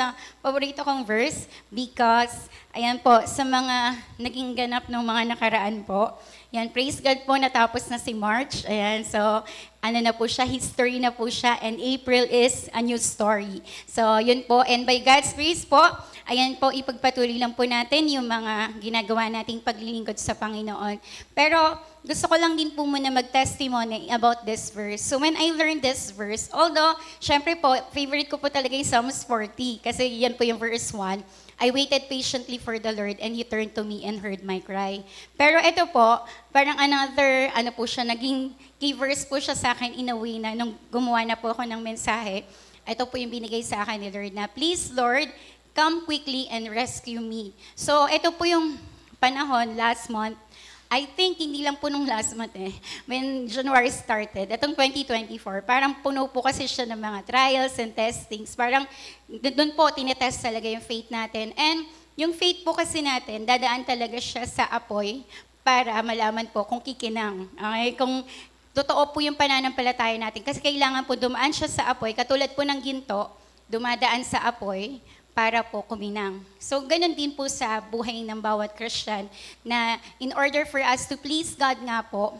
sa paborito kong verse because, ayan po, sa mga naging ganap ng mga nakaraan po, yan, praise God po, natapos na si March. Ayan, so, ano na po siya, history na po siya, and April is a new story. So, yun po, and by God's grace po, Ayan po, ipagpatuloy lang po natin yung mga ginagawa nating paglilingkod sa Panginoon. Pero gusto ko lang din po muna mag-testimony about this verse. So when I learned this verse, although, syempre po, favorite ko po talaga yung Psalms 40 kasi yan po yung verse 1. I waited patiently for the Lord and He turned to me and heard my cry. Pero ito po, parang another, ano po siya, naging key verse po siya sa akin in a way na nung gumawa na po ako ng mensahe, ito po yung binigay sa akin ni Lord na, Please Lord, Come quickly and rescue me. So, ito po yung panahon last month. I think hindi lang po nung last month eh, when January started, itong 2024, parang puno po kasi siya ng mga trials and testings. Parang doon po tinetest talaga yung faith natin. And yung faith po kasi natin, dadaan talaga siya sa apoy para malaman po kung kikinang. Okay? Kung totoo po yung pananampalataya natin. Kasi kailangan po dumaan siya sa apoy. Katulad po ng ginto, dumadaan sa apoy para po kuminang. So ganun din po sa buhay ng bawat Christian na in order for us to please God nga po,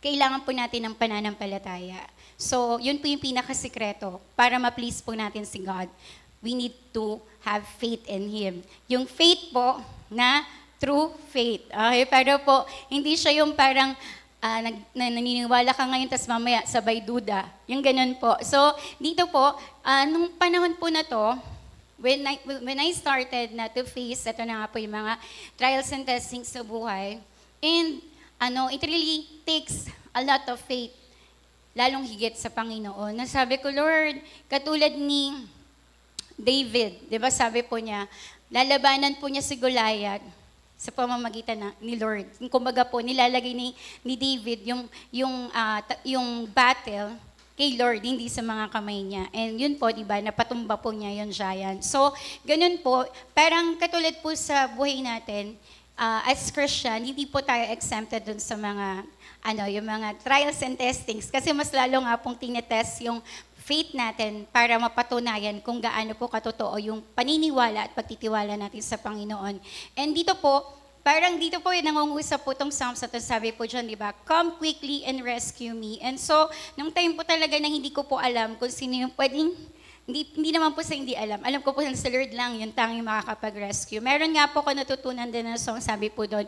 kailangan po natin ng pananampalataya. So yun po yung pinakasikreto para ma-please po natin si God. We need to have faith in Him. Yung faith po na true faith. Okay, pero po, hindi siya yung parang uh, nag, na, naniniwala ka ngayon, tas mamaya sabay duda. Yung ganun po. So, dito po, uh, nung panahon po na to, when I, when I started na to face, ito na nga po yung mga trials and testings sa buhay, and ano, it really takes a lot of faith, lalong higit sa Panginoon. Nasabi ko, Lord, katulad ni David, di ba sabi po niya, lalabanan po niya si Goliath sa pamamagitan na, ni Lord. Kumbaga po, nilalagay ni, ni David yung, yung, uh, yung battle kay Lord, hindi sa mga kamay niya. And yun po, diba, napatumba po niya yung giant. So, ganun po, parang katulad po sa buhay natin, uh, as Christian, hindi po tayo exempted dun sa mga ano, yung mga trials and testings kasi mas lalo nga pong tinetest yung faith natin para mapatunayan kung gaano po katotoo yung paniniwala at pagtitiwala natin sa Panginoon. And dito po, parang dito po yung eh, nangungusap po itong Psalms na sabi po dyan, di ba? Come quickly and rescue me. And so, nung time po talaga na hindi ko po alam kung sino yung pwedeng, hindi, hindi naman po sa hindi alam. Alam ko po na sa Lord lang yung tanging makakapag-rescue. Meron nga po ko natutunan din ng song, sabi po doon,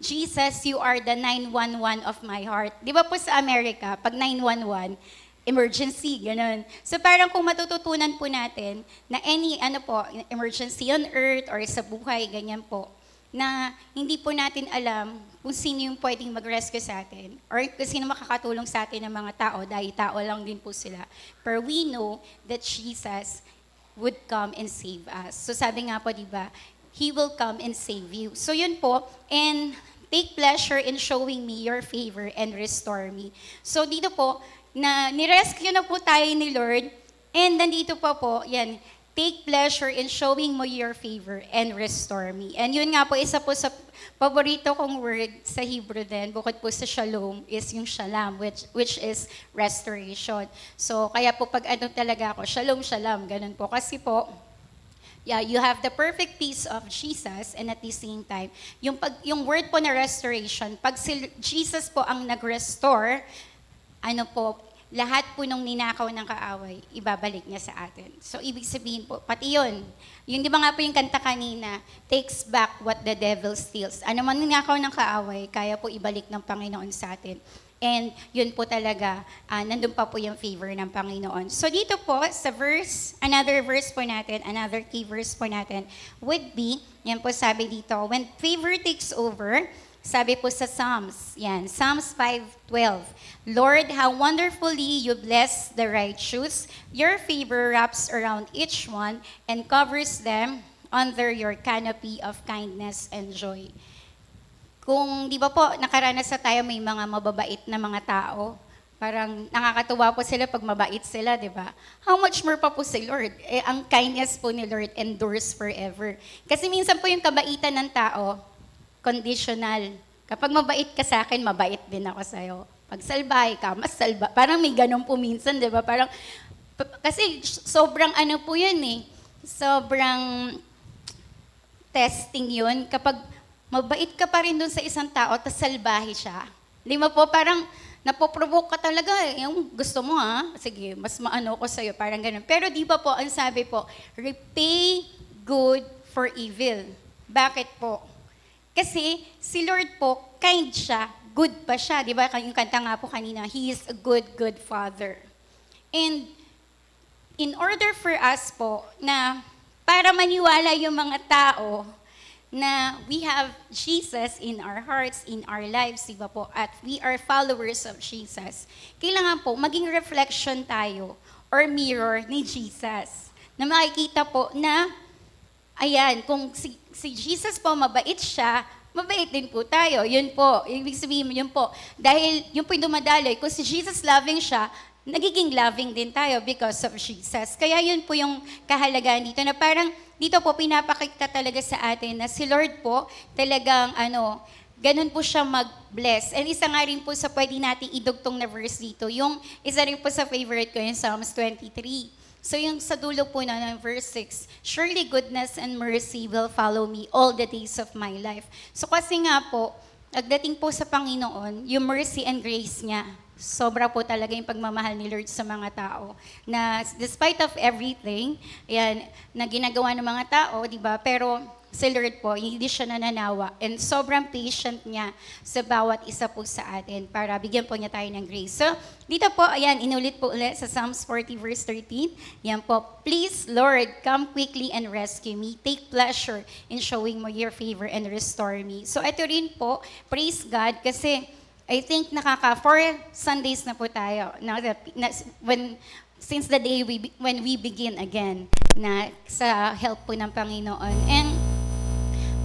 Jesus, you are the 911 of my heart. Di ba po sa Amerika, pag 911, emergency, ganun. So parang kung matututunan po natin na any ano po, emergency on earth or sa buhay, ganyan po, na hindi po natin alam kung sino yung pwedeng mag-rescue sa atin or kung sino makakatulong sa atin ng mga tao dahil tao lang din po sila. But we know that Jesus would come and save us. So sabi nga po, di ba, He will come and save you. So yun po, and take pleasure in showing me your favor and restore me. So dito po, na nirescue na po tayo ni Lord and nandito pa po, yan, take pleasure in showing mo your favor and restore me. And yun nga po, isa po sa paborito kong word sa Hebrew din, bukod po sa shalom, is yung shalom, which, which is restoration. So, kaya po pag ano talaga ako, shalom, shalom, ganun po. Kasi po, yeah, you have the perfect peace of Jesus and at the same time, yung, pag, yung word po na restoration, pag si Jesus po ang nag-restore, ano po, lahat po nung ninakaw ng kaaway, ibabalik niya sa atin. So, ibig sabihin po, pati yun. Yung di ba nga po yung kanta kanina, takes back what the devil steals. Ano man ninakaw ng kaaway, kaya po ibalik ng Panginoon sa atin. And yun po talaga, uh, nandun pa po yung favor ng Panginoon. So dito po, sa verse, another verse po natin, another key verse po natin, would be, yan po sabi dito, when favor takes over, sabi po sa Psalms, yan, Psalms 5.12, Lord, how wonderfully you bless the righteous. Your favor wraps around each one and covers them under your canopy of kindness and joy. Kung di ba po, nakaranas na tayo may mga mababait na mga tao, Parang nakakatuwa po sila pag mabait sila, di ba? How much more pa po si Lord? Eh, ang kindness po ni Lord endures forever. Kasi minsan po yung kabaitan ng tao, conditional. Kapag mabait ka sa akin, mabait din ako sa'yo. Pag salbay ka, mas salba. Parang may ganun po minsan, di ba? Parang, kasi sobrang ano po yun eh. Sobrang testing yun. Kapag mabait ka pa rin dun sa isang tao, tapos salbahe siya. Lima po, parang napoprovoke ka talaga eh. Yung gusto mo ha, ah. sige, mas maano ko sa'yo, parang ganun. Pero di ba po, ang sabi po, repay good for evil. Bakit po? Kasi si Lord po, kind siya, good pa siya. Di ba? Yung kanta nga po kanina, He is a good, good Father. And in order for us po na para maniwala yung mga tao na we have Jesus in our hearts, in our lives, di ba po? At we are followers of Jesus. Kailangan po maging reflection tayo or mirror ni Jesus. Na makikita po na, ayan, kung si, si Jesus po, mabait siya, mabait din po tayo. Yun po, ibig sabihin yun po. Dahil yun po yung dumadaloy, kung si Jesus loving siya, nagiging loving din tayo because of Jesus. Kaya yun po yung kahalagaan dito na parang dito po pinapakita talaga sa atin na si Lord po talagang ano, ganun po siya mag-bless. And isa nga rin po sa pwede natin idugtong na verse dito, yung isa rin po sa favorite ko yung Psalms 23. So yung sa dulo po na verse 6, Surely goodness and mercy will follow me all the days of my life. So kasi nga po, Nagdating po sa Panginoon, yung mercy and grace niya, sobra po talaga yung pagmamahal ni Lord sa mga tao. Na despite of everything, yan, na ginagawa ng mga tao, di ba? Pero si Lord po, hindi siya nananawa. And sobrang patient niya sa bawat isa po sa atin para bigyan po niya tayo ng grace. So, dito po, ayan, inulit po ulit sa Psalms 40 verse 13. Yan po, Please, Lord, come quickly and rescue me. Take pleasure in showing me your favor and restore me. So, ito rin po, praise God, kasi I think nakaka four Sundays na po tayo. Now that, when since the day we when we begin again na sa help po ng Panginoon. And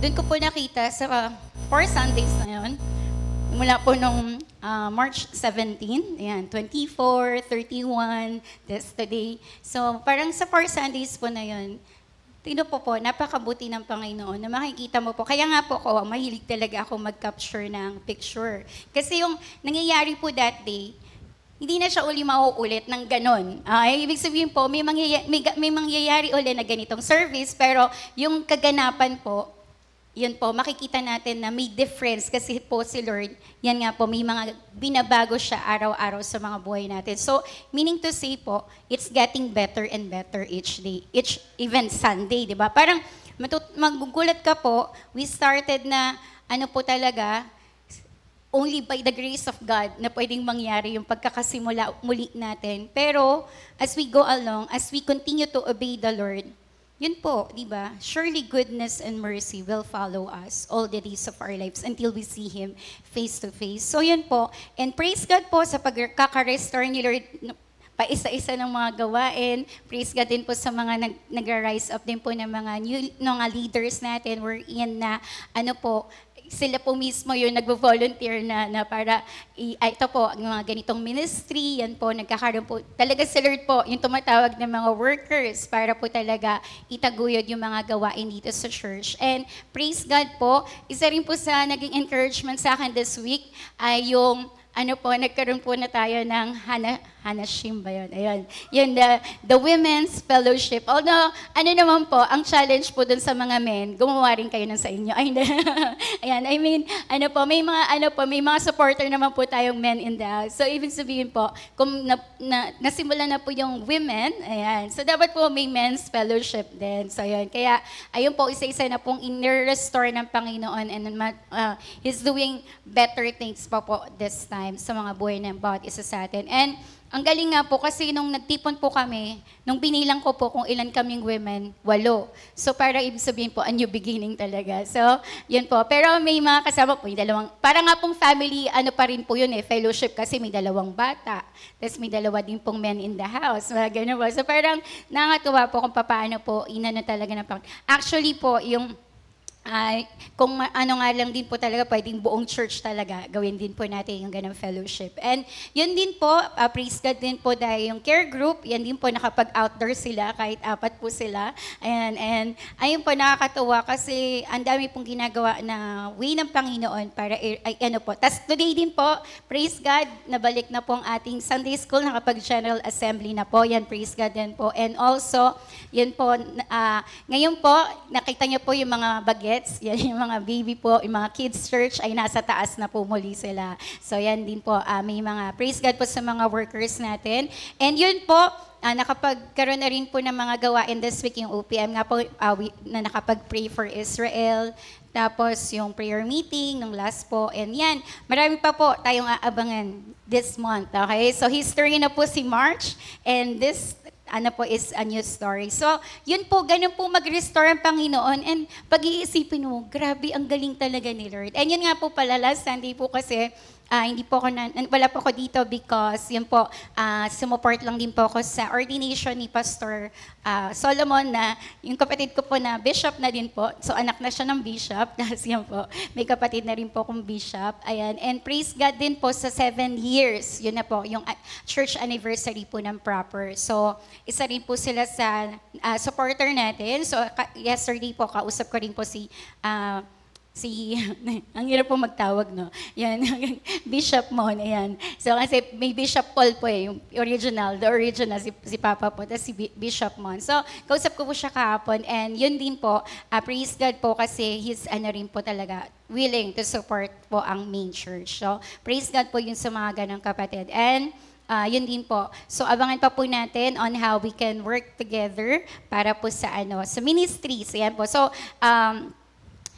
doon ko po nakita sa uh, four Sundays na yon, mula po nung uh, March 17, ayan, 24, 31, this today. So parang sa four Sundays po na yon, Tino po po, napakabuti ng Panginoon na makikita mo po. Kaya nga po ako, oh, mahilig talaga ako mag-capture ng picture. Kasi yung nangyayari po that day, hindi na siya uli mauulit ng ganun. Ay, ah, eh, ibig sabihin po, may, mangyaya, may, may mangyayari uli na ganitong service, pero yung kaganapan po, yun po, makikita natin na may difference kasi po si Lord, yan nga po, may mga binabago siya araw-araw sa mga buhay natin. So, meaning to say po, it's getting better and better each day, each even Sunday, di ba? Parang matut- magugulat ka po, we started na ano po talaga, only by the grace of God na pwedeng mangyari yung pagkakasimula muli natin. Pero, as we go along, as we continue to obey the Lord, yun po, di ba? Surely goodness and mercy will follow us all the days of our lives until we see Him face to face. So yun po. And praise God po sa pagkakarestore ni Lord paisa-isa ng mga gawain. Praise God din po sa mga nag, nag-rise up din po ng mga new, ng mga leaders natin. We're in na ano po, sila po mismo yung nagvo-volunteer na, na para i, ay, ah, ito po, ang mga ganitong ministry, yan po, nagkakaroon po. Talaga si Lord po, yung tumatawag ng mga workers para po talaga itaguyod yung mga gawain dito sa church. And praise God po, isa rin po sa naging encouragement sa akin this week ay yung ano po, nagkaroon po na tayo ng hana, Hanashim ba yun? Ayun. Yun, the, the women's fellowship. Although, ano naman po, ang challenge po dun sa mga men, gumawa rin kayo ng sa inyo. Ay, Ayan, I mean, ano po, may mga, ano po, may mga supporter naman po tayong men in the house. So, ibig sabihin po, kung na, na, nasimula na po yung women, ayan, so dapat po may men's fellowship din. So, yun. Kaya, ayun po, isa-isa na pong in-restore ng Panginoon and uh, He's doing better things po po this time sa mga buhay ng bawat isa sa atin. And ang galing nga po kasi nung nagtipon po kami, nung binilang ko po kung ilan kaming women, walo. So para ibig sabihin po, a new beginning talaga. So, yun po. Pero may mga kasama po, yung dalawang, para nga pong family, ano pa rin po yun eh, fellowship kasi may dalawang bata. Tapos may dalawa din pong men in the house. Mga ganun po. So parang nakatuwa po kung paano po, ina na talaga na Actually po, yung ay, kung ano nga lang din po talaga, pwedeng buong church talaga, gawin din po natin yung ganang fellowship. And yun din po, uh, praise God din po dahil yung care group, yan din po nakapag-outdoor sila, kahit apat po sila. Ayan, and ayun po nakakatuwa kasi ang dami pong ginagawa na way ng Panginoon para, ay, ano po. tas today din po, praise God, nabalik na po ang ating Sunday School, nakapag-General Assembly na po. Yan, praise God din po. And also, yun po, uh, ngayon po, nakita niyo po yung mga bagay Pets. Yan yung mga baby po, yung mga kids church ay nasa taas na po muli sila. So yan din po, uh, may mga praise God po sa mga workers natin. And yun po, uh, nakapagkaroon na rin po ng mga gawain this week yung OPM nga po uh, we, na nakapag-pray for Israel. Tapos yung prayer meeting nung last po. And yan, marami pa po tayong aabangan this month. Okay? So history na po si March. And this ano po is a new story. So, yun po, ganun po mag-restore ang Panginoon. And pag-iisipin mo, grabe, ang galing talaga ni Lord. And yun nga po pala, last Sunday po kasi, Uh, hindi po ako na, wala po ako dito because yun po, uh, sumuport lang din po ako sa ordination ni Pastor uh, Solomon na yung kapatid ko po na bishop na din po. So anak na siya ng bishop. Tapos yun po, may kapatid na rin po akong bishop. Ayan. And praise God din po sa seven years. Yun na po, yung church anniversary po ng proper. So isa rin po sila sa uh, supporter natin. So yesterday po, kausap ko rin po si uh, si, ang hirap po magtawag, no? Yan, Bishop Mon, ayan. So kasi may Bishop Paul po eh, yung original, the original, si, si Papa po, tapos si Bishop Mon. So, kausap ko po siya kahapon, and yun din po, uh, praise God po kasi he's ano rin po talaga, willing to support po ang main church. So, praise God po yun sa mga ganang kapatid. And, Uh, yun din po. So abangan pa po natin on how we can work together para po sa ano sa ministries. Ayan po. So um,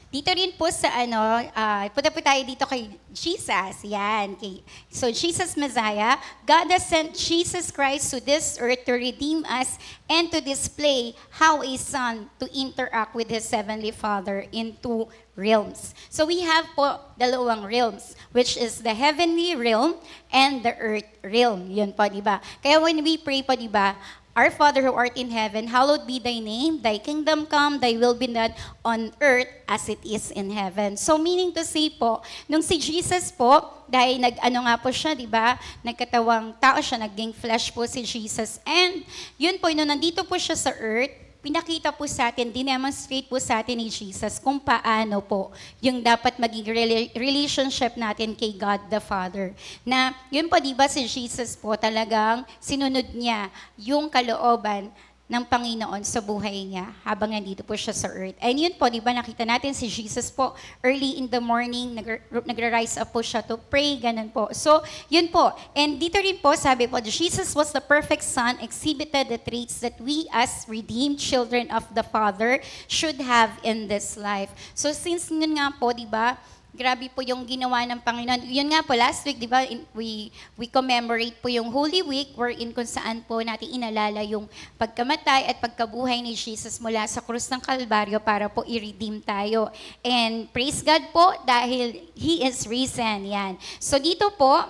dito rin po sa ano, uh, punta po tayo dito kay Jesus. Yan. Kay, so Jesus Messiah, God has sent Jesus Christ to this earth to redeem us and to display how a son to interact with his heavenly Father in two realms. So we have po dalawang realms, which is the heavenly realm and the earth realm. Yun po, di ba? Kaya when we pray po, di ba, Our Father who art in heaven, hallowed be thy name. Thy kingdom come, thy will be done on earth as it is in heaven. So meaning to say po, nung si Jesus po, dahil nag-ano nga po siya, di ba? Nagkatawang tao siya, naging flesh po si Jesus. And yun po, nung nandito po siya sa earth, pinakita po sa atin, dinemonstrate po sa atin ni Jesus kung paano po yung dapat maging relationship natin kay God the Father. Na yun po, di ba si Jesus po talagang sinunod niya yung kalooban ng Panginoon sa buhay niya habang nandito po siya sa earth. And yun po, di ba, nakita natin si Jesus po, early in the morning, nag rise up po siya to pray, ganun po. So, yun po. And dito rin po, sabi po, Jesus was the perfect son, exhibited the traits that we as redeemed children of the Father should have in this life. So, since yun nga po, di ba, Grabe po yung ginawa ng Panginoon. Yun nga po, last week, di ba, we, we commemorate po yung Holy Week wherein kung saan po natin inalala yung pagkamatay at pagkabuhay ni Jesus mula sa krus ng Kalbaryo para po i-redeem tayo. And praise God po dahil He is risen. Yan. So dito po,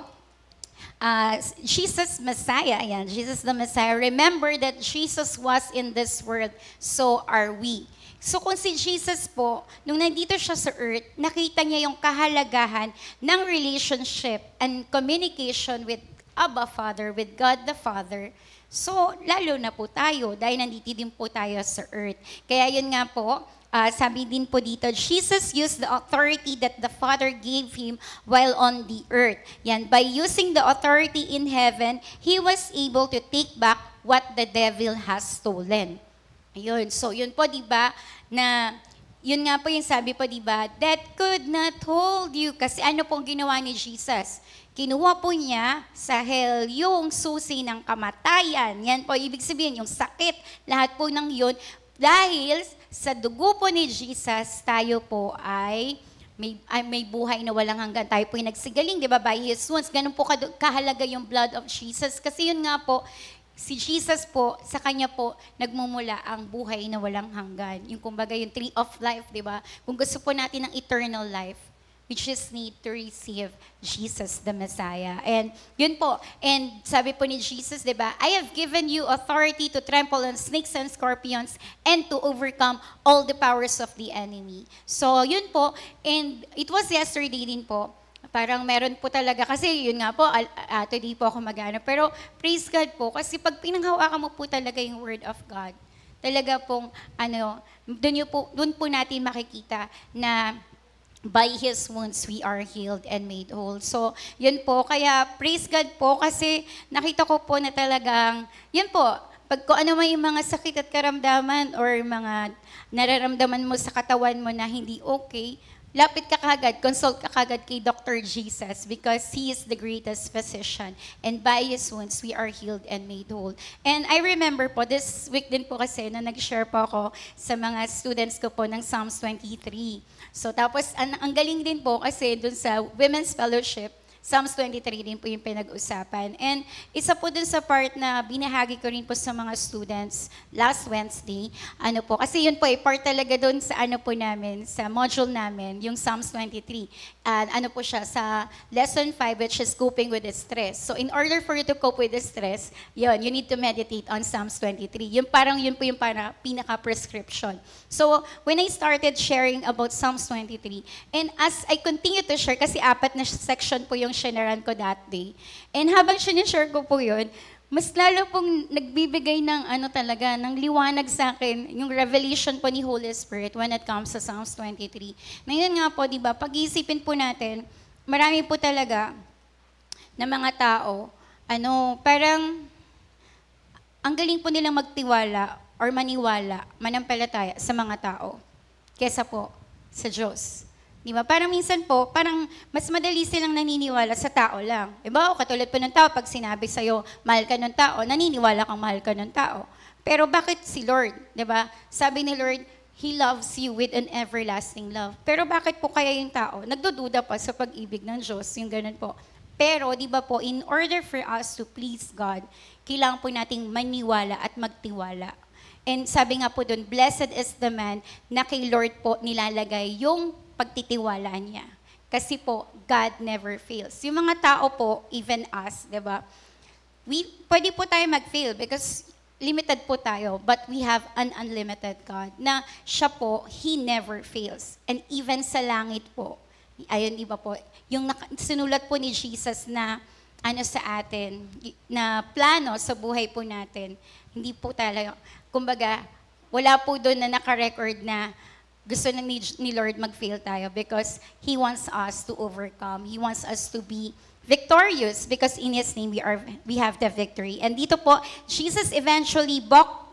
uh, Jesus Messiah, ayan, Jesus the Messiah, remember that Jesus was in this world, so are we. So kung si Jesus po, nung nandito siya sa earth, nakita niya yung kahalagahan ng relationship and communication with Abba Father, with God the Father. So lalo na po tayo dahil nandito din po tayo sa earth. Kaya yun nga po, uh, sabi din po dito, Jesus used the authority that the Father gave Him while on the earth. Yan, by using the authority in heaven, He was able to take back what the devil has stolen. Ayun, so yun po, di ba, na yun nga po yung sabi po, di ba, that could not hold you. Kasi ano pong ginawa ni Jesus? Kinuha po niya sa hell yung susi ng kamatayan. Yan po, ibig sabihin, yung sakit, lahat po ng yun. Dahil sa dugo po ni Jesus, tayo po ay may, ay, may buhay na walang hanggan. Tayo po ay nagsigaling, di ba, by His wounds. Ganun po kahalaga yung blood of Jesus. Kasi yun nga po, si Jesus po, sa Kanya po, nagmumula ang buhay na walang hanggan. Yung kumbaga yung tree of life, di ba? Kung gusto po natin ng eternal life, we just need to receive Jesus the Messiah. And yun po, and sabi po ni Jesus, di ba, I have given you authority to trample on snakes and scorpions and to overcome all the powers of the enemy. So yun po, and it was yesterday din po, Parang meron po talaga. Kasi yun nga po, uh, di po ako magana. Pero praise God po. Kasi pag pinanghawakan mo po talaga yung Word of God, talaga pong, ano, doon, po, doon po natin makikita na by His wounds we are healed and made whole. So, yun po. Kaya, praise God po kasi nakita ko po na talagang, yun po, pag kung ano may mga sakit at karamdaman or mga nararamdaman mo sa katawan mo na hindi okay, lapit ka kagad, consult ka kagad kay Dr. Jesus because He is the greatest physician. And by His wounds, we are healed and made whole. And I remember po, this week din po kasi na nag-share po ako sa mga students ko po ng Psalms 23. So tapos, ang, ang galing din po kasi dun sa Women's Fellowship, Psalms 23 din po yung pinag-usapan. And isa po dun sa part na binahagi ko rin po sa mga students last Wednesday, ano po, kasi yun po ay eh, part talaga dun sa ano po namin, sa module namin, yung Psalms 23. And ano po siya, sa lesson 5, which is coping with the stress. So in order for you to cope with the stress, yun, you need to meditate on Psalms 23. Yung parang yun po yung para pinaka-prescription. So when I started sharing about Psalms 23, and as I continue to share, kasi apat na section po yung sinararan ko that day. And habang sinishare ko po yun, mas lalo pong nagbibigay ng ano talaga, ng liwanag sa akin, yung revelation po ni Holy Spirit when it comes sa Psalms 23. Na nga po, di ba, pag-iisipin po natin, marami po talaga na mga tao, ano, parang ang galing po nilang magtiwala or maniwala, manampalataya sa mga tao kesa po sa Diyos. Di ba? Parang minsan po, parang mas madali silang naniniwala sa tao lang. Di ba? O katulad po ng tao, pag sinabi sa'yo, mahal ka ng tao, naniniwala kang mahal ka ng tao. Pero bakit si Lord? Di ba? Sabi ni Lord, He loves you with an everlasting love. Pero bakit po kaya yung tao? Nagdududa pa sa pag-ibig ng Diyos, yung ganun po. Pero, di ba po, in order for us to please God, kailangan po nating maniwala at magtiwala. And sabi nga po doon, blessed is the man na kay Lord po nilalagay yung pagtitiwala niya. Kasi po, God never fails. Yung mga tao po, even us, di ba? We, pwede po tayo mag-fail because limited po tayo, but we have an unlimited God na siya po, He never fails. And even sa langit po, ayun iba po, yung naka, sinulat po ni Jesus na ano sa atin, na plano sa buhay po natin, hindi po talaga, kumbaga, wala po doon na naka-record na gusto ni, ni Lord mag-fail tayo because He wants us to overcome. He wants us to be victorious because in His name we, are, we have the victory. And dito po, Jesus eventually bought,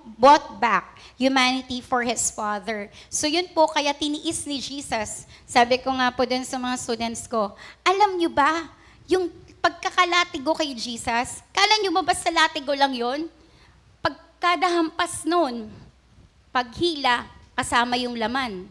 back humanity for His Father. So yun po, kaya tiniis ni Jesus. Sabi ko nga po dun sa mga students ko, alam nyo ba, yung pagkakalatigo kay Jesus, kala nyo ba sa latigo lang yon? Pagkadahampas nun, paghila, kasama yung laman.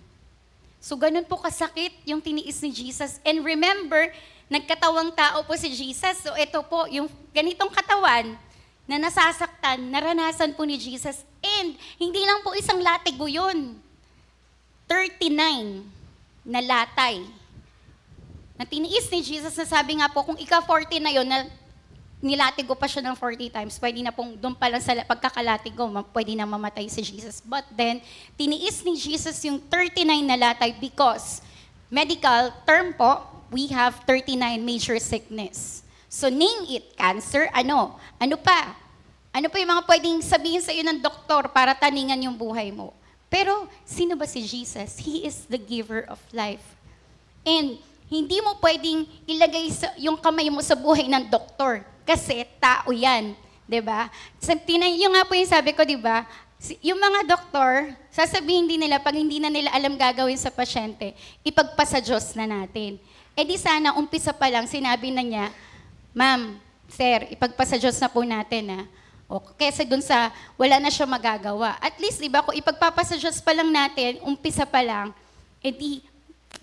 So ganun po kasakit yung tiniis ni Jesus. And remember, nagkatawang tao po si Jesus. So ito po, yung ganitong katawan na nasasaktan, naranasan po ni Jesus. And hindi lang po isang latigo yun. 39 na latay. Na tiniis ni Jesus na sabi nga po, kung ika-40 na yon na nilatigo pa siya ng 40 times, pwede na pong doon pa lang sa pagkakalatigo, pwede na mamatay si Jesus. But then, tiniis ni Jesus yung 39 na latay because medical term po, we have 39 major sickness. So name it, cancer, ano? Ano pa? Ano pa yung mga pwedeng sabihin sa iyo ng doktor para taningan yung buhay mo? Pero sino ba si Jesus? He is the giver of life. And hindi mo pwedeng ilagay sa, yung kamay mo sa buhay ng doktor kasi tao yan, 'di ba? Yung nga po yung sabi ko, 'di ba? Yung mga doktor, sasabihin din nila, pag hindi na nila alam gagawin sa pasyente, ipagpasa Diyos na natin. E di sana, umpisa pa lang, sinabi na niya, Ma'am, sir, ipagpasa Diyos na po natin, ha? O, kesa dun sa wala na siya magagawa. At least, di ba, kung ipagpapasa Diyos pa lang natin, umpisa pa lang, edi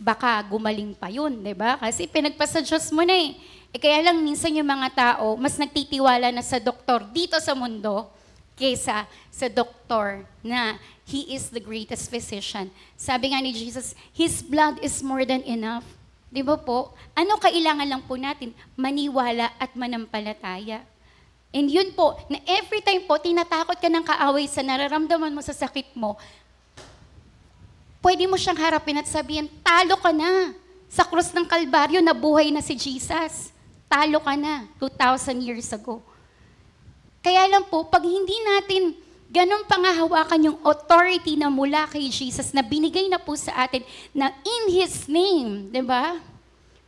baka gumaling pa yun, di ba? Kasi pinagpasa Diyos mo na eh. Eh kaya lang minsan yung mga tao, mas nagtitiwala na sa doktor dito sa mundo kesa sa doktor na He is the greatest physician. Sabi nga ni Jesus, His blood is more than enough. Di ba po? Ano kailangan lang po natin? Maniwala at manampalataya. And yun po, na every time po, tinatakot ka ng kaaway sa nararamdaman mo sa sakit mo, pwede mo siyang harapin at sabihin, talo ka na sa krus ng Kalbaryo, nabuhay na si Jesus talo ka na 2,000 years ago. Kaya lang po, pag hindi natin ganun pangahawakan yung authority na mula kay Jesus na binigay na po sa atin na in His name, di ba?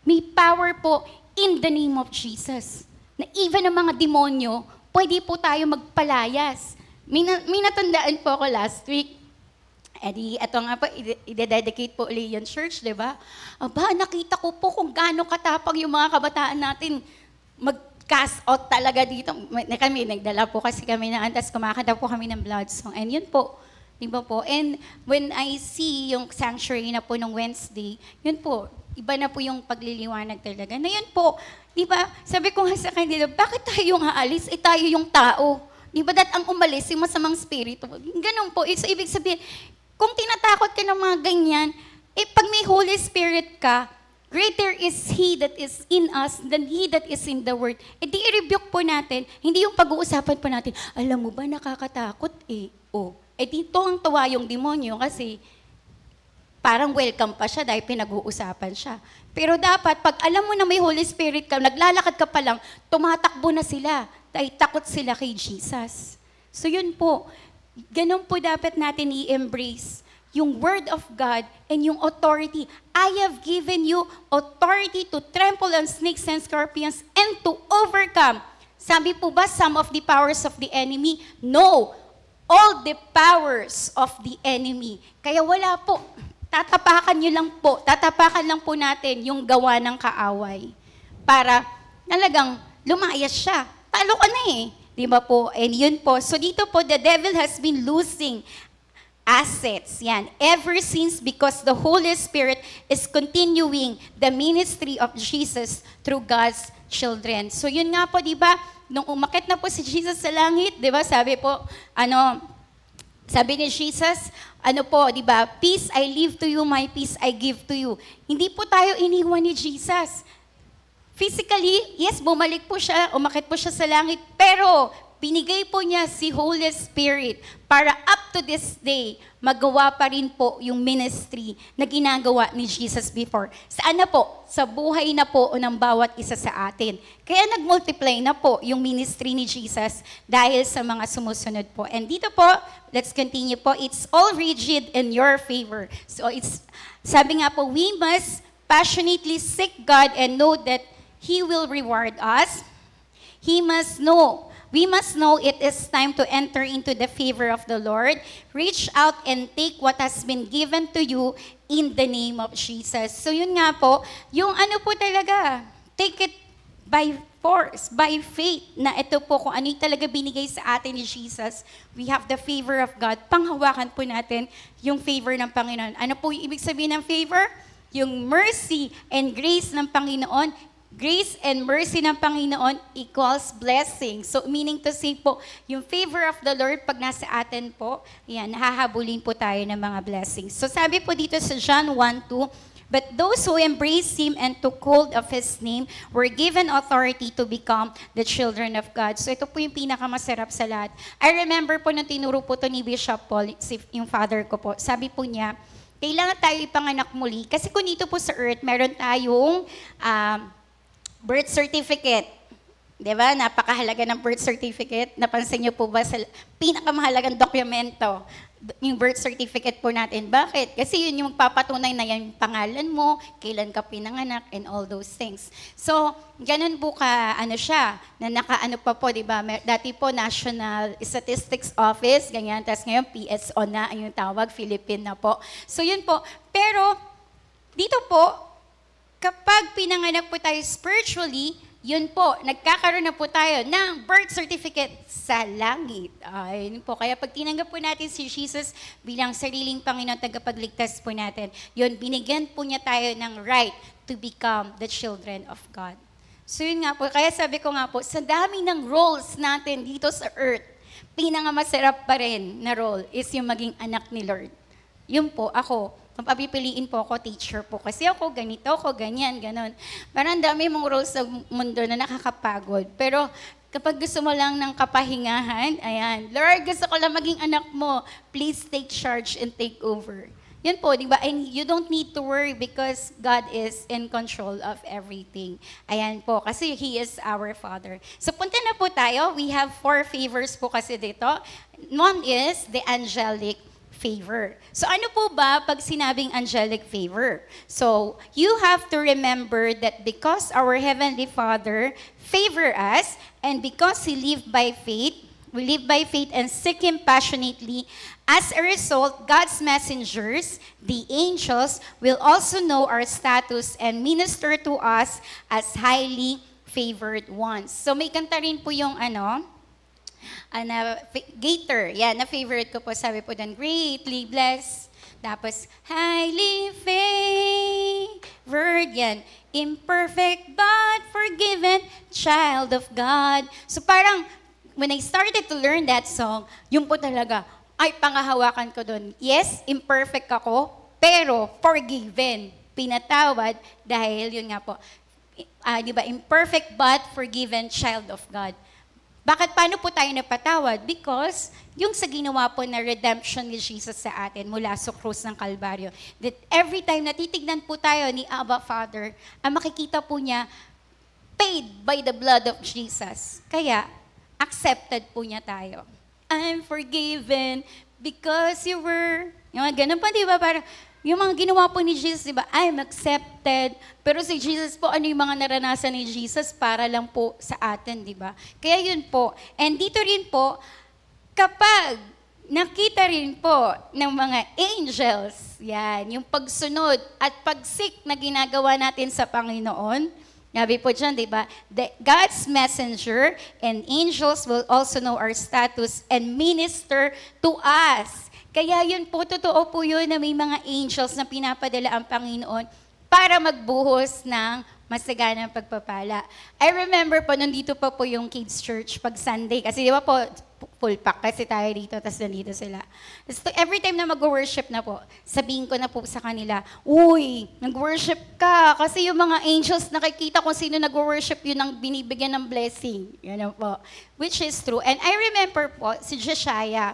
May power po in the name of Jesus. Na even ang mga demonyo, pwede po tayo magpalayas. May, na, may natandaan po ako last week. Edi, ito nga po, i-dedicate po ulit yung church, di ba? Aba, nakita ko po kung gaano katapang yung mga kabataan natin mag-cast out talaga dito. Na kami, nagdala po kasi kami na antas, kumakanta po kami ng blood song. And yun po, di ba po? And when I see yung sanctuary na po nung Wednesday, yun po, iba na po yung pagliliwanag talaga. Na yun po, di ba, sabi ko nga sa kanila, bakit tayo yung haalis? Eh tayo yung tao. Di ba dat ang umalis, yung masamang spirito. Ganun po. It's, ibig sabihin, kung tinatakot ka ng mga ganyan, eh pag may Holy Spirit ka, greater is He that is in us than He that is in the world. Eh di i-rebuke po natin, hindi yung pag-uusapan po natin, alam mo ba, nakakatakot eh. O, oh. eh dito ang tuwa yung demonyo kasi parang welcome pa siya dahil pinag-uusapan siya. Pero dapat, pag alam mo na may Holy Spirit ka, naglalakad ka pa lang, tumatakbo na sila dahil takot sila kay Jesus. So yun po, Ganun po dapat natin i-embrace yung Word of God and yung authority. I have given you authority to trample on snakes and scorpions and to overcome. Sabi po ba some of the powers of the enemy? No. All the powers of the enemy. Kaya wala po. Tatapakan nyo lang po. Tatapakan lang po natin yung gawa ng kaaway. Para talagang lumayas siya. Talo ka na eh. Di ba po? And yun po. So dito po, the devil has been losing assets. Yan. Ever since because the Holy Spirit is continuing the ministry of Jesus through God's children. So yun nga po, di ba? Nung umakit na po si Jesus sa langit, di ba? Sabi po, ano, sabi ni Jesus, ano po, di ba? Peace I leave to you, my peace I give to you. Hindi po tayo iniwan ni Jesus. Physically, yes, bumalik po siya, umakit po siya sa langit, pero binigay po niya si Holy Spirit para up to this day, magawa pa rin po yung ministry na ginagawa ni Jesus before. Saan na po? Sa buhay na po ng bawat isa sa atin. Kaya nagmultiply na po yung ministry ni Jesus dahil sa mga sumusunod po. And dito po, let's continue po, it's all rigid in your favor. So it's, sabi nga po, we must passionately seek God and know that He will reward us. He must know. We must know it is time to enter into the favor of the Lord. Reach out and take what has been given to you in the name of Jesus. So yun nga po, yung ano po talaga, take it by force, by faith, na ito po kung ano yung talaga binigay sa atin ni Jesus, we have the favor of God. Panghawakan po natin yung favor ng Panginoon. Ano po yung ibig sabihin ng favor? Yung mercy and grace ng Panginoon grace and mercy ng Panginoon equals blessing. So, meaning to say po, yung favor of the Lord pag nasa atin po, yan, hahabulin po tayo ng mga blessings. So, sabi po dito sa John 1.2, But those who embraced Him and took hold of His name were given authority to become the children of God. So ito po yung pinakamasarap sa lahat. I remember po nung tinuro po to ni Bishop Paul, yung father ko po. Sabi po niya, kailangan tayo ipanganak muli. Kasi kung dito po sa earth, meron tayong um, uh, Birth certificate. Di ba? Napakahalaga ng birth certificate. Napansin niyo po ba sa pinakamahalagang dokumento, yung birth certificate po natin. Bakit? Kasi yun yung papatunay na yung pangalan mo, kailan ka pinanganak, and all those things. So, ganun po ka, ano siya, na nakaano pa po, di ba? Dati po, National Statistics Office, ganyan. Tapos ngayon, PSO na, yung tawag, Philippine na po. So, yun po. Pero, dito po, Kapag pinanganak po tayo spiritually, yun po, nagkakaroon na po tayo ng birth certificate sa langit. Ayun po. Kaya pag tinanggap po natin si Jesus bilang sariling Panginoon, tagapagligtas po natin, yun, binigyan po niya tayo ng right to become the children of God. So yun nga po, kaya sabi ko nga po, sa dami ng roles natin dito sa earth, pinangamasarap pa rin na role is yung maging anak ni Lord. Yun po, ako, papipiliin po ako, teacher po kasi ako, ganito ako, ganyan, ganon. Parang dami mong roles sa mundo na nakakapagod. Pero kapag gusto mo lang ng kapahingahan, ayan, Lord, gusto ko lang maging anak mo. Please take charge and take over. Yan po, di ba? And you don't need to worry because God is in control of everything. Ayan po, kasi He is our Father. So punta na po tayo. We have four favors po kasi dito. One is the angelic favor. So ano po ba pag sinabing angelic favor? So you have to remember that because our Heavenly Father favor us and because He lived by faith, we live by faith and seek Him passionately. As a result, God's messengers, the angels, will also know our status and minister to us as highly favored ones. So may kanta rin po yung ano, uh, na Gator. Yan, na favorite ko po. Sabi po doon, greatly blessed. Tapos, highly favored. Yan, imperfect but forgiven child of God. So parang, when I started to learn that song, yung po talaga, ay pangahawakan ko doon. Yes, imperfect ako, pero forgiven. Pinatawad dahil yun nga po, uh, di ba, imperfect but forgiven child of God. Bakit paano po tayo napatawad? Because yung sa ginawa po na redemption ni Jesus sa atin mula sa krus ng Kalbaryo, that every time natitignan po tayo ni Abba Father, ang makikita po niya, paid by the blood of Jesus. Kaya, accepted po niya tayo. I'm forgiven because you were... Yung ganun pa, di ba? Parang, yung mga ginawa po ni Jesus, di ba, I am accepted. Pero si Jesus po, ano yung mga naranasan ni Jesus para lang po sa atin, di ba? Kaya yun po. And dito rin po, kapag nakita rin po ng mga angels, yan, yung pagsunod at pagsik na ginagawa natin sa Panginoon, sabi po dyan, di ba? God's messenger and angels will also know our status and minister to us kaya yun po, totoo po yun na may mga angels na pinapadala ang Panginoon para magbuhos ng masaganang pagpapala. I remember po, nandito pa po yung kids church pag Sunday. Kasi di ba po, full pack kasi tayo dito, tapos nandito sila. Tapos every time na mag-worship na po, sabihin ko na po sa kanila, Uy, nag-worship ka. Kasi yung mga angels, nakikita ko sino nag-worship, yun ang binibigyan ng blessing. Yan po. Which is true. And I remember po, si Jeshaya,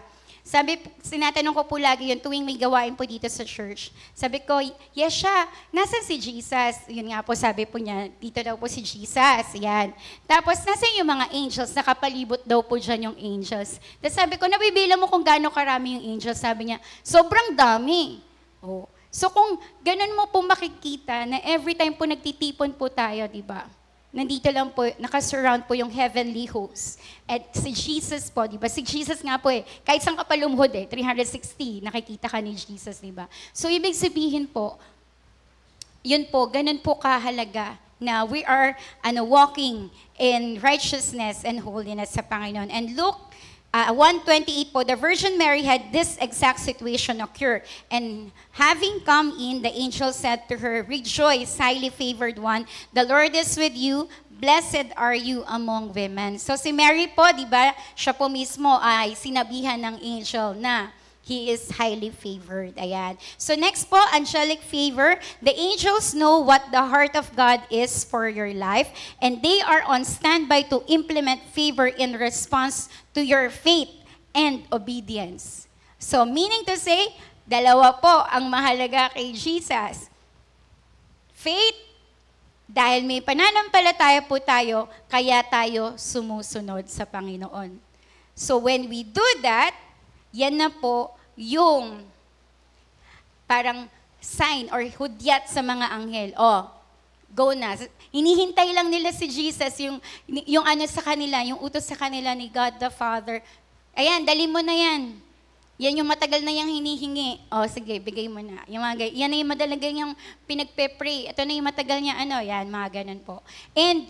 sabi, sinatanong ko po lagi yun tuwing may gawain po dito sa church. Sabi ko, yes siya, nasan si Jesus? Yun nga po, sabi po niya, dito daw po si Jesus. Yan. Tapos, nasan yung mga angels? Nakapalibot daw po dyan yung angels. Tapos sabi ko, nabibilang mo kung gaano karami yung angels. Sabi niya, sobrang dami. Oh. So kung ganun mo po makikita na every time po nagtitipon po tayo, di ba? nandito lang po, nakasurround po yung heavenly host. At si Jesus po, di ba? Si Jesus nga po eh, kahit saan ka palumhod eh, 360, nakikita ka ni Jesus, di ba? So, ibig sabihin po, yun po, ganun po kahalaga na we are ano, walking in righteousness and holiness sa Panginoon. And Luke uh, 128 po, the Virgin Mary had this exact situation occur. And having come in, the angel said to her, Rejoice, highly favored one, the Lord is with you, blessed are you among women. So si Mary po, di ba, siya po mismo ay sinabihan ng angel na, He is highly favored. Ayan. So next po, angelic favor. The angels know what the heart of God is for your life and they are on standby to implement favor in response to your faith and obedience. So meaning to say, dalawa po ang mahalaga kay Jesus. Faith dahil may pananampalataya po tayo, kaya tayo sumusunod sa Panginoon. So when we do that, yan na po yung parang sign or hudyat sa mga anghel. Oh, go na. Hinihintay lang nila si Jesus yung, yung ano sa kanila, yung utos sa kanila ni God the Father. Ayan, dali mo na yan. Yan yung matagal na yung hinihingi. O, oh, sige, bigay mo na. Yung mga, ganyan. yan na yung madalaga yung pinagpe-pray. Ito na yung matagal niya, ano, yan, mga ganun po. And,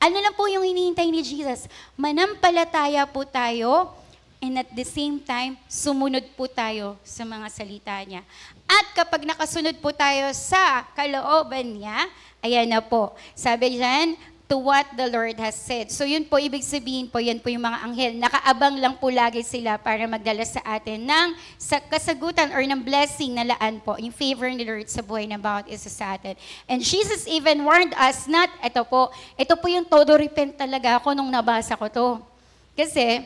ano lang po yung hinihintay ni Jesus? Manampalataya po tayo and at the same time, sumunod po tayo sa mga salita niya. At kapag nakasunod po tayo sa kalooban niya, ayan na po. Sabi diyan, to what the Lord has said. So yun po, ibig sabihin po, yan po yung mga anghel. Nakaabang lang po lagi sila para magdala sa atin ng sa kasagutan or ng blessing na laan po, yung favor ni Lord sa buhay ng bawat isa sa atin. And Jesus even warned us not, ito po, ito po yung todo repent talaga ako nung nabasa ko to. Kasi,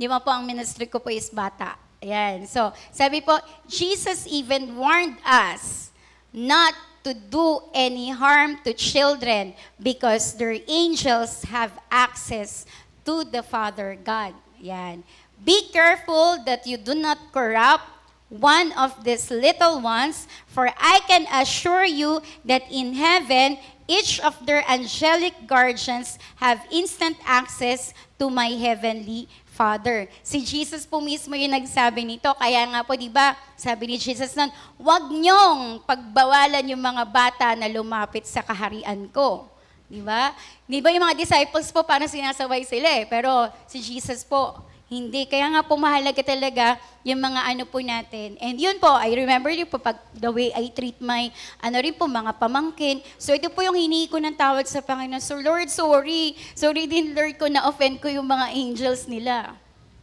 Di ba po ang ministry ko po is bata. Ayan. So, sabi po, Jesus even warned us not to do any harm to children because their angels have access to the Father God. Ayan. Be careful that you do not corrupt one of these little ones, for I can assure you that in heaven, each of their angelic guardians have instant access to my heavenly Father. Si Jesus po mismo yung nagsabi nito. Kaya nga po, di ba, sabi ni Jesus nun, huwag niyong pagbawalan yung mga bata na lumapit sa kaharian ko. Di ba? Di ba yung mga disciples po, parang sinasaway sila eh. Pero si Jesus po, hindi. Kaya nga po mahalaga talaga yung mga ano po natin. And yun po, I remember yun po, pag the way I treat my, ano rin po, mga pamangkin. So ito po yung hinihi ko ng tawag sa Panginoon. So Lord, sorry. Sorry din Lord ko na-offend ko yung mga angels nila.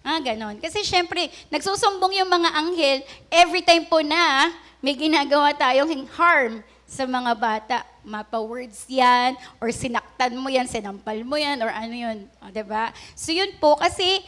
Ah, ganon. Kasi syempre, nagsusumbong yung mga anghel every time po na may ginagawa tayong harm sa mga bata. Mapa-words yan, or sinaktan mo yan, sinampal mo yan, or ano yun. O, ah, ba? Diba? So yun po, kasi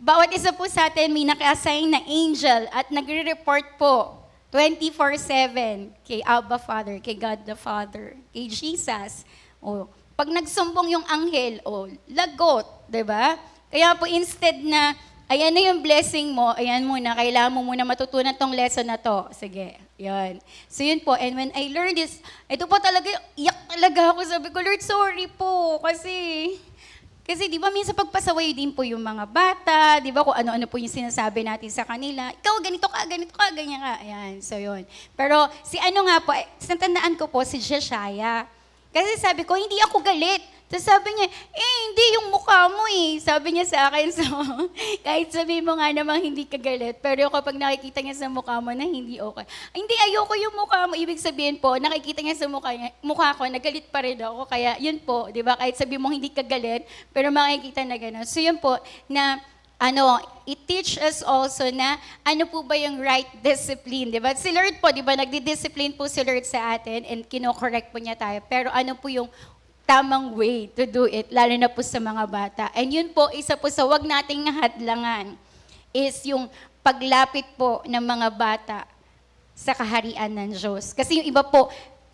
bawat isa po sa atin may naka-assign na angel at nagre-report po 24-7 kay Abba Father, kay God the Father, kay Jesus. O, pag nagsumbong yung anghel, o, lagot, ba? Diba? Kaya po instead na, ayan na yung blessing mo, ayan muna, kailangan mo muna matutunan tong lesson na to. Sige, yun. So yun po, and when I learned this, ito po talaga, iyak talaga ako, sabi ko, Lord, sorry po, kasi kasi di ba minsan pagpasaway din po yung mga bata, di ba kung ano-ano po yung sinasabi natin sa kanila. Ikaw ganito ka, ganito ka, ganyan ka. Ayan, so yun. Pero si ano nga po, eh, natandaan ko po si Jeshaya. Kasi sabi ko, hindi ako galit. Tapos sabi niya, eh, hindi yung mukha mo eh. Sabi niya sa akin, so, kahit sabi mo nga namang hindi ka galit, pero kapag nakikita niya sa mukha mo na hindi okay, hindi, ayoko yung mukha mo. Ibig sabihin po, nakikita niya sa mukha, niya, mukha ko, nagalit pa rin ako. Kaya, yun po, di ba? Kahit sabi mo hindi ka galit, pero makikita na gano'n. So, yun po, na ano, it teach us also na ano po ba yung right discipline, di ba? Si Lord po, di ba, nagdi-discipline po si Lord sa atin and kinokorrect po niya tayo. Pero ano po yung tamang way to do it, lalo na po sa mga bata. And yun po, isa po sa wag nating hadlangan is yung paglapit po ng mga bata sa kaharian ng Diyos. Kasi yung iba po,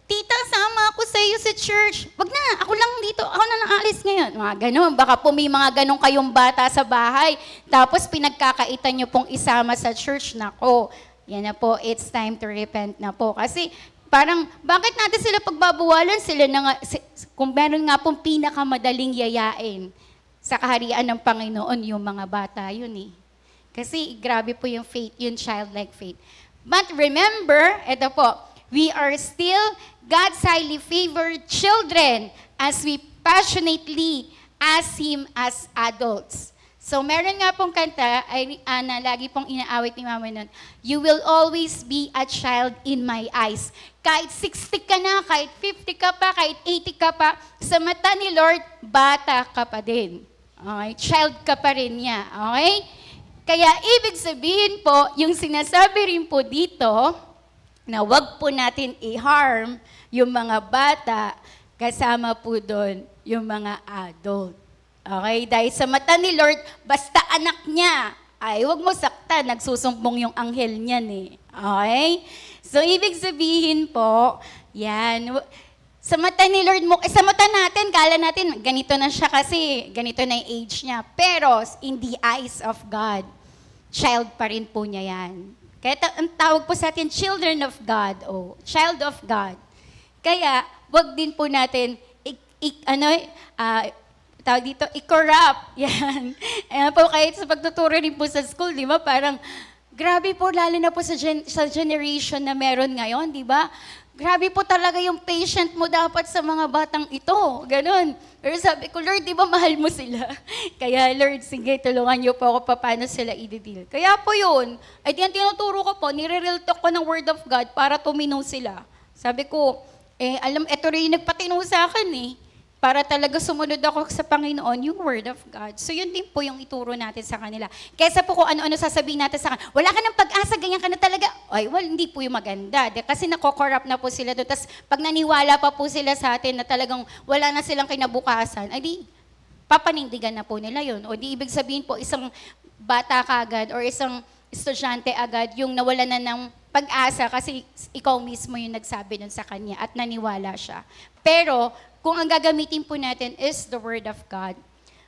Tita, sama ako sa iyo sa church. Wag na, ako lang dito. Ako na naalis ngayon. Mga ganun. Baka po may mga ganun kayong bata sa bahay. Tapos pinagkakaitan niyo pong isama sa church. Nako, yan na po, it's time to repent na po. Kasi Parang, bakit natin sila pagbabawalan? Sila na nga, kung meron nga pong pinakamadaling yayain sa kaharian ng Panginoon, yung mga bata yun eh. Kasi grabe po yung faith, yung childlike faith. But remember, ito po, we are still God's highly favored children as we passionately ask Him as adults. So meron nga pong kanta ay, uh, na lagi pong inaawit ni Mama noon. You will always be a child in my eyes. Kahit 60 ka na, kahit 50 ka pa, kahit 80 ka pa, sa mata ni Lord, bata ka pa din. Okay? Child ka pa rin niya. Okay? Kaya ibig sabihin po, yung sinasabi rin po dito, na wag po natin i-harm yung mga bata kasama po doon yung mga adult. Okay, dahil sa mata ni Lord, basta anak niya, ay wag mo sakta, nagsusumbong yung anghel niya niyan eh. Okay? So, ibig sabihin po, yan, sa mata ni Lord mo, eh, sa mata natin, kala natin, ganito na siya kasi, ganito na yung age niya. Pero, in the eyes of God, child pa rin po niya yan. Kaya ta- ang tawag po sa atin, children of God, o oh, child of God. Kaya, wag din po natin, ik, ik, ano, uh, tawag dito, i-corrupt. Yan. Ayan po, kahit sa pagtuturo rin po sa school, di ba, parang, grabe po, lalo na po sa, gen- sa generation na meron ngayon, di ba? Grabe po talaga yung patient mo dapat sa mga batang ito. Ganon. Pero sabi ko, Lord, di ba mahal mo sila? Kaya, Lord, sige, tulungan niyo po ako paano sila i-deal. Kaya po yun. Ay, di tinuturo ko po, nire-real talk ko ng Word of God para tuminaw sila. Sabi ko, eh, alam, eto rin yung nagpatinaw sa akin eh para talaga sumunod ako sa Panginoon, yung Word of God. So yun din po yung ituro natin sa kanila. Kesa po kung ano-ano sasabihin natin sa kanila, wala ka ng pag-asa, ganyan ka na talaga. Ay, well, hindi po yung maganda. De, kasi nakokorrupt na po sila doon. Tapos pag naniwala pa po sila sa atin na talagang wala na silang kinabukasan, ay di, papanindigan na po nila yun. O di ibig sabihin po, isang bata ka agad or isang estudyante agad yung nawala na ng pag-asa kasi ikaw mismo yung nagsabi nun sa kanya at naniwala siya. Pero kung ang gagamitin po natin is the Word of God.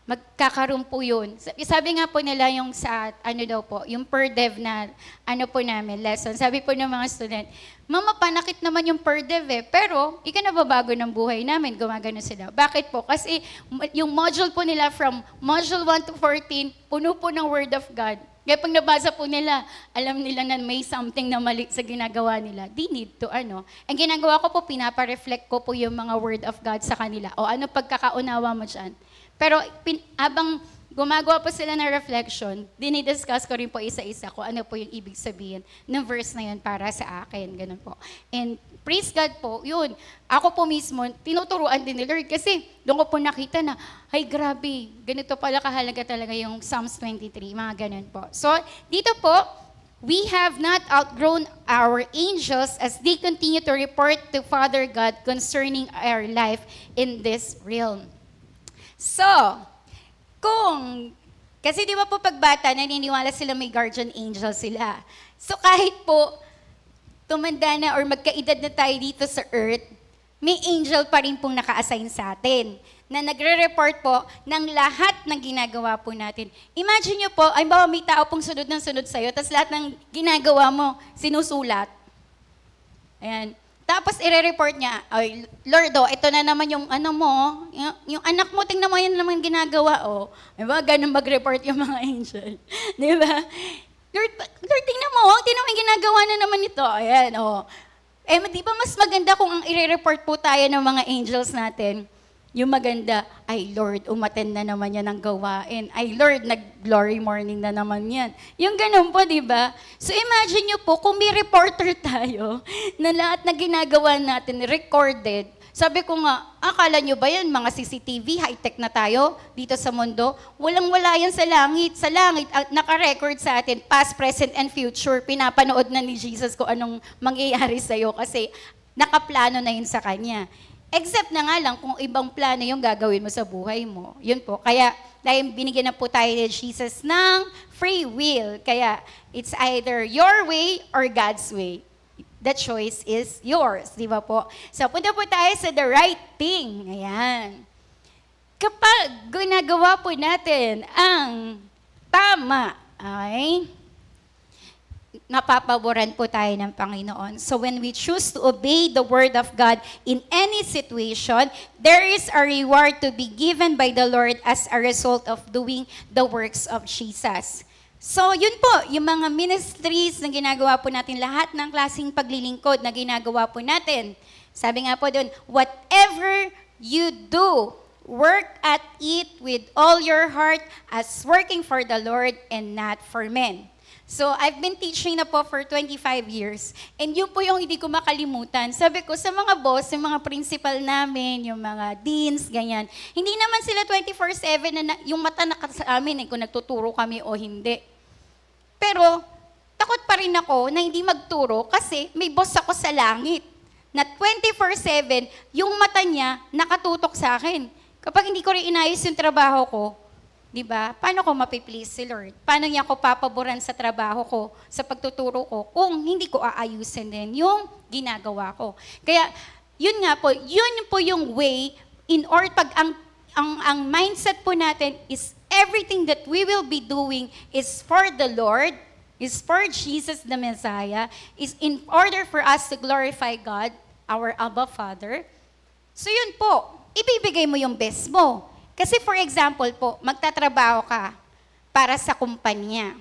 Magkakaroon po yun. Sabi nga po nila yung sa, ano daw po, yung per dev na, ano po namin, lesson. Sabi po ng mga student, Mama, panakit naman yung per dev eh, pero ika na babago ng buhay namin, gumagano sila. Bakit po? Kasi yung module po nila from module 1 to 14, puno po ng Word of God. Kaya pag nabasa po nila, alam nila na may something na mali sa ginagawa nila. They need to, ano. Ang ginagawa ko po, pinapareflect ko po yung mga word of God sa kanila. O ano pagkakaunawa mo dyan. Pero pin, abang gumagawa po sila ng reflection, dinidiscuss ko rin po isa-isa ko ano po yung ibig sabihin ng verse na yun para sa akin. Ganun po. And Praise God po, yun. Ako po mismo, tinuturuan din ni Lord kasi doon ko po nakita na, ay grabe, ganito pala kahalaga talaga yung Psalms 23, mga ganun po. So, dito po, We have not outgrown our angels as they continue to report to Father God concerning our life in this realm. So, kung, kasi di ba po pagbata, naniniwala sila may guardian angel sila. So kahit po, tumanda na or magkaedad na tayo dito sa earth, may angel pa rin pong naka-assign sa atin na nagre-report po ng lahat ng ginagawa po natin. Imagine nyo po, ay bawa may tao pong sunod ng sunod sa'yo, tapos lahat ng ginagawa mo, sinusulat. Ayan. Tapos ire-report niya, ay, Lordo, oh, ito na naman yung ano mo, yung, yung anak mo, tingnan mo yun naman ginagawa, oh. Di ba? Ganun mag-report yung mga angel. Di ba? Lord, Lord, tingnan mo, oh, tingnan mo yung ginagawa na naman ito. Ayan, oh. Eh, di ba mas maganda kung ang i-report po tayo ng mga angels natin? Yung maganda, ay Lord, umaten na naman yan ng gawain. Ay Lord, nag-glory morning na naman yan. Yung ganun po, di ba? So imagine nyo po, kung may reporter tayo na lahat na ginagawa natin recorded, sabi ko nga, akala nyo ba yan, mga CCTV, high-tech na tayo dito sa mundo? Walang-wala yan sa langit. Sa langit, naka-record sa atin, past, present, and future. Pinapanood na ni Jesus kung anong mangyayari sa'yo kasi nakaplano na yun sa Kanya. Except na nga lang kung ibang plano yung gagawin mo sa buhay mo. Yun po. Kaya dahil binigyan na po tayo ni Jesus ng free will. Kaya it's either your way or God's way the choice is yours. Di ba po? So, punta po tayo sa the right thing. Ayan. Kapag ginagawa po natin ang tama, okay? napapaboran po tayo ng Panginoon. So when we choose to obey the Word of God in any situation, there is a reward to be given by the Lord as a result of doing the works of Jesus. So, yun po, yung mga ministries na ginagawa po natin, lahat ng klaseng paglilingkod na ginagawa po natin. Sabi nga po doon, whatever you do, work at it with all your heart as working for the Lord and not for men. So, I've been teaching na po for 25 years. And yun po yung hindi ko makalimutan. Sabi ko, sa mga boss, yung mga principal namin, yung mga deans, ganyan, hindi naman sila 24-7 na, na yung mata na sa amin eh, kung nagtuturo kami o hindi. Pero, takot pa rin ako na hindi magturo kasi may boss ako sa langit na 24-7, yung mata niya nakatutok sa akin. Kapag hindi ko rin inayos yung trabaho ko, 'Di ba? Paano ko mapi-please si Lord? Paano niya ako papaboran sa trabaho ko, sa pagtuturo ko kung hindi ko aayusin din yung ginagawa ko? Kaya yun nga po, yun po yung way in or pag ang ang, ang mindset po natin is everything that we will be doing is for the Lord, is for Jesus the Messiah, is in order for us to glorify God, our Abba Father. So yun po, ibibigay mo yung best mo. Kasi for example po, magtatrabaho ka para sa kumpanya.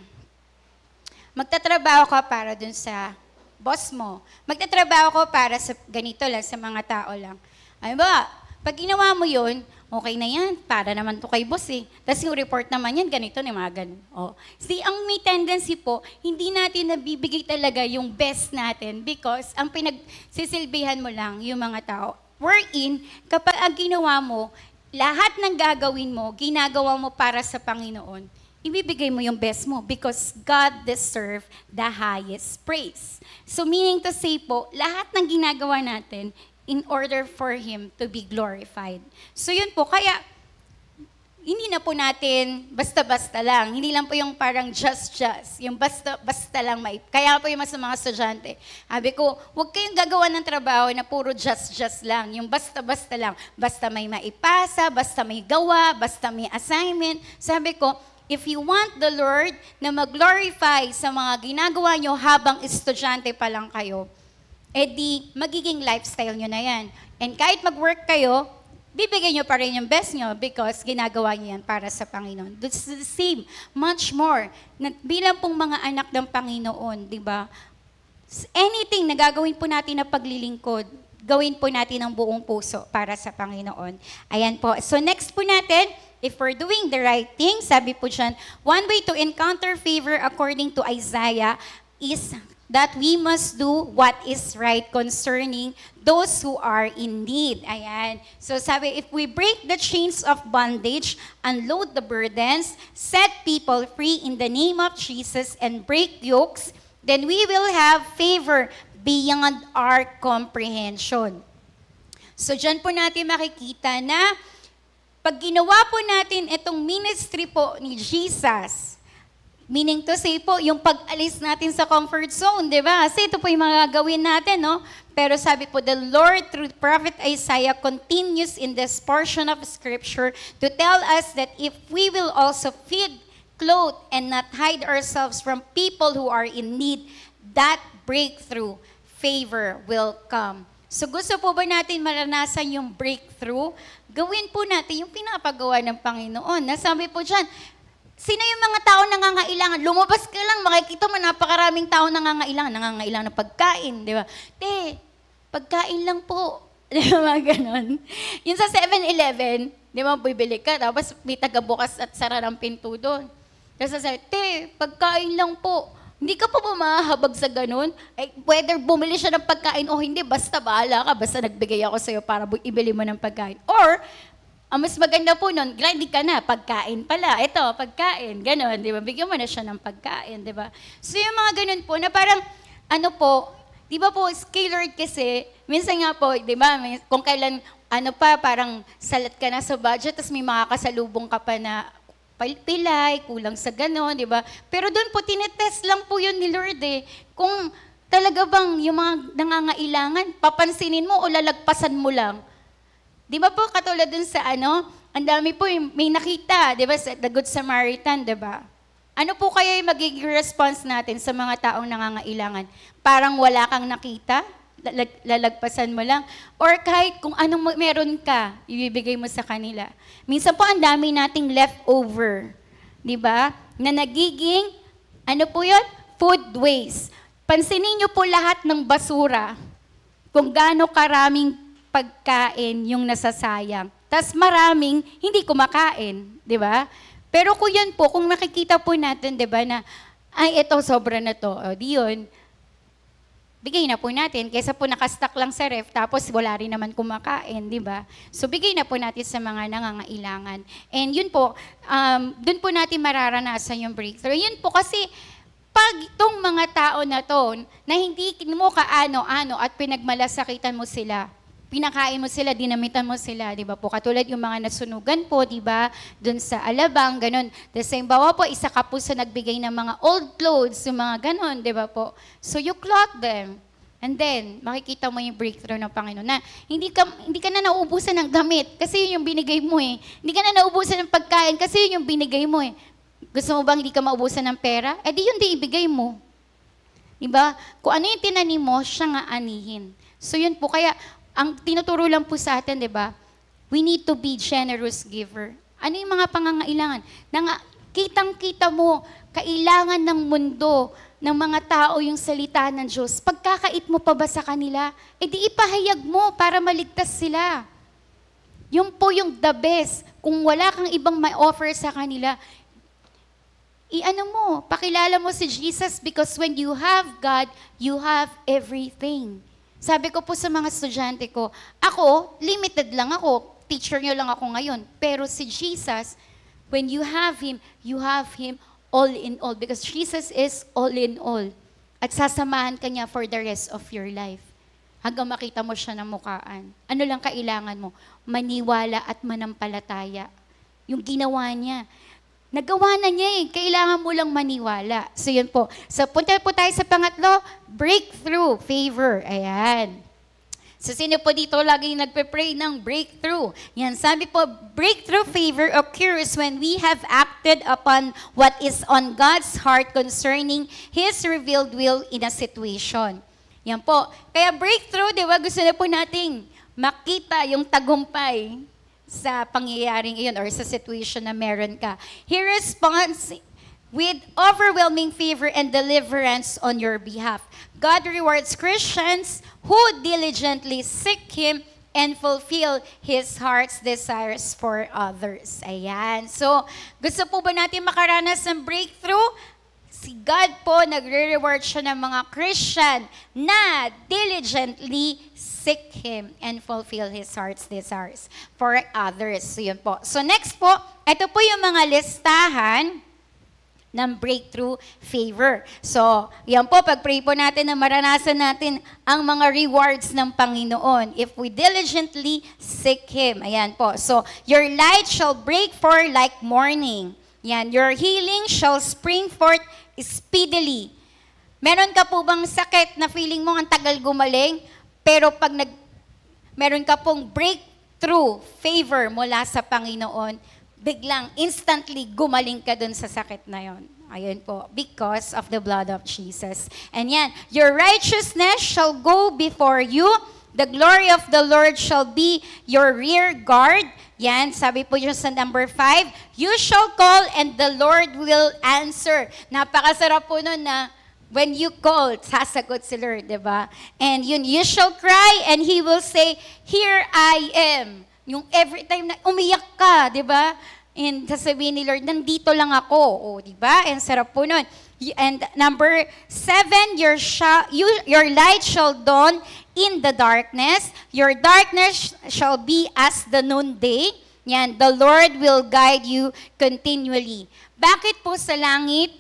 Magtatrabaho ka para dun sa boss mo. Magtatrabaho ko para sa ganito lang, sa mga tao lang. Ano ba? Pag ginawa mo yun, okay na yan, para naman to kay boss eh. Tapos yung report naman yan, ganito na mga Oh. See, ang may tendency po, hindi natin nabibigay talaga yung best natin because ang pinagsisilbihan mo lang yung mga tao. Wherein, kapag ang ginawa mo, lahat ng gagawin mo, ginagawa mo para sa Panginoon, ibibigay mo yung best mo because God deserve the highest praise. So meaning to say po, lahat ng ginagawa natin in order for Him to be glorified. So yun po, kaya hindi na po natin basta-basta lang. Hindi lang po yung parang just-just, yung basta-basta lang. May, kaya po yung mas mga estudyante. Sabi ko, huwag kayong gagawa ng trabaho na puro just-just lang, yung basta-basta lang. Basta may maipasa, basta may gawa, basta may assignment. Sabi ko, if you want the Lord na mag-glorify sa mga ginagawa nyo habang estudyante pa lang kayo, edi magiging lifestyle nyo na yan. And kahit mag-work kayo, bibigay nyo pa rin yung best nyo because ginagawa nyo yan para sa Panginoon. This the same, much more. Na, bilang pong mga anak ng Panginoon, di ba? Anything na gagawin po natin na paglilingkod, gawin po natin ng buong puso para sa Panginoon. Ayan po. So next po natin, if we're doing the right thing, sabi po dyan, one way to encounter favor according to Isaiah is that we must do what is right concerning those who are in need. Ayan. So sabi, if we break the chains of bondage, unload the burdens, set people free in the name of Jesus, and break yokes, then we will have favor beyond our comprehension. So dyan po natin makikita na pag ginawa po natin itong ministry po ni Jesus, Meaning to say po, yung pag-alis natin sa comfort zone, di ba? Kasi ito po yung mga gawin natin, no? Pero sabi po, the Lord through Prophet Isaiah continues in this portion of Scripture to tell us that if we will also feed, clothe, and not hide ourselves from people who are in need, that breakthrough, favor will come. So gusto po ba natin maranasan yung breakthrough? Gawin po natin yung pinapagawa ng Panginoon. Nasabi po dyan, Sino yung mga tao nangangailangan? Lumabas ka lang, makikita mo napakaraming tao nangangailangan. Nangangailangan ng pagkain, di ba? Te, pagkain lang po. Di ba, ganon? Yung sa 7-Eleven, di ba, bibili ka, tapos may tagabukas at sara ng pinto doon. Tapos sa te, pagkain lang po. Hindi ka pa ba sa ganun? Eh, whether bumili siya ng pagkain o hindi, basta bahala ka, basta nagbigay ako sa'yo para ibili mo ng pagkain. Or, ang mas maganda po noon, ready ka na, pagkain pala. Ito, pagkain, ganon, di ba? Bigyan mo na siya ng pagkain, di ba? So yung mga ganon po, na parang, ano po, di ba po, scalered kasi, minsan nga po, di ba, kung kailan, ano pa, parang salat ka na sa budget, tapos may makakasalubong ka pa na pilay, kulang sa ganon, di ba? Pero doon po, tinetest lang po yun ni Lord eh. Kung talaga bang yung mga nangangailangan, papansinin mo o lalagpasan mo lang. Di ba po katulad dun sa ano, ang dami po yung may nakita, di ba, sa The Good Samaritan, di ba? Ano po kaya yung magiging response natin sa mga taong nangangailangan? Parang wala kang nakita? lalagpasan mo lang? Or kahit kung anong meron ka, ibibigay mo sa kanila. Minsan po ang dami nating leftover, di ba? Na nagiging, ano po yun? Food waste. Pansinin niyo po lahat ng basura. Kung gaano karaming pagkain yung nasasayang. Tas maraming hindi kumakain, di ba? Pero kung yan po, kung nakikita po natin, di ba, na, ay, ito, sobra na to. O, di yun. Bigay na po natin. Kesa po nakastak lang sa ref, tapos wala rin naman kumakain, di ba? So, bigay na po natin sa mga nangangailangan. And yun po, um, dun po natin mararanasan yung breakthrough. Yun po kasi, pag itong mga tao na to, na hindi mo kaano-ano at pinagmalasakitan mo sila, pinakain mo sila, dinamitan mo sila, di ba po? Katulad yung mga nasunugan po, di ba? Doon sa Alabang, ganun. The same bawa po, isa ka po sa nagbigay ng mga old clothes, yung mga ganun, di ba po? So you clothe them. And then, makikita mo yung breakthrough ng Panginoon na hindi ka, hindi ka na nauubusan ng gamit kasi yun yung binigay mo eh. Hindi ka na nauubusan ng pagkain kasi yun yung binigay mo eh. Gusto mo bang hindi ka maubusan ng pera? Eh di yun di ibigay mo. Diba? Kung ano yung tinanim mo, siya nga anihin. So yun po, kaya ang tinuturo lang po sa atin, di ba? We need to be generous giver. Ano yung mga pangangailangan? Nang, kitang-kita mo, kailangan ng mundo, ng mga tao yung salita ng Diyos. Pagkakait mo pa ba sa kanila? E di ipahayag mo para maligtas sila. Yung po yung the best. Kung wala kang ibang may offer sa kanila, iano mo, pakilala mo si Jesus because when you have God, you have everything. Sabi ko po sa mga estudyante ko, ako, limited lang ako. Teacher nyo lang ako ngayon. Pero si Jesus, when you have Him, you have Him all in all. Because Jesus is all in all. At sasamahan ka niya for the rest of your life. Hanggang makita mo siya ng mukhaan. Ano lang kailangan mo? Maniwala at manampalataya. Yung ginawa niya. Nagawa na niya eh. Kailangan mo lang maniwala. So yun po. So punta po tayo sa pangatlo, breakthrough, favor. Ayan. So sino po dito lagi nagpe-pray ng breakthrough? Yan, sabi po, breakthrough favor occurs when we have acted upon what is on God's heart concerning His revealed will in a situation. Yan po. Kaya breakthrough, di ba, gusto na po nating makita yung tagumpay sa pangyayaring iyon or sa situation na meron ka. He responds with overwhelming favor and deliverance on your behalf. God rewards Christians who diligently seek Him and fulfill His heart's desires for others. Ayan. So, gusto po ba natin makaranas ng breakthrough? Si God po, nagre-reward siya ng mga Christian na diligently seek Him and fulfill His heart's desires for others. So yun po. So next po, ito po yung mga listahan ng breakthrough favor. So, yan po, pag-pray po natin na maranasan natin ang mga rewards ng Panginoon if we diligently seek Him. Ayan po. So, your light shall break forth like morning. Yan, your healing shall spring forth speedily. Meron ka po bang sakit na feeling mo ang tagal gumaling? Pero pag nag, meron ka pong breakthrough, favor mula sa Panginoon, biglang, instantly, gumaling ka dun sa sakit na yon. Ayun po, because of the blood of Jesus. And yan, your righteousness shall go before you. The glory of the Lord shall be your rear guard. Yan, sabi po yun sa number 5, you shall call and the Lord will answer. Napakasarap po nun na When you called, sasagot si Lord, di ba? And yun, you shall cry and He will say, Here I am. Yung every time na umiyak ka, di ba? And sasabihin ni Lord, nandito lang ako. O, di ba? And sarap po nun. And number seven, your, sh- you, your light shall dawn in the darkness. Your darkness shall be as the noonday. Yan, the Lord will guide you continually. Bakit po sa langit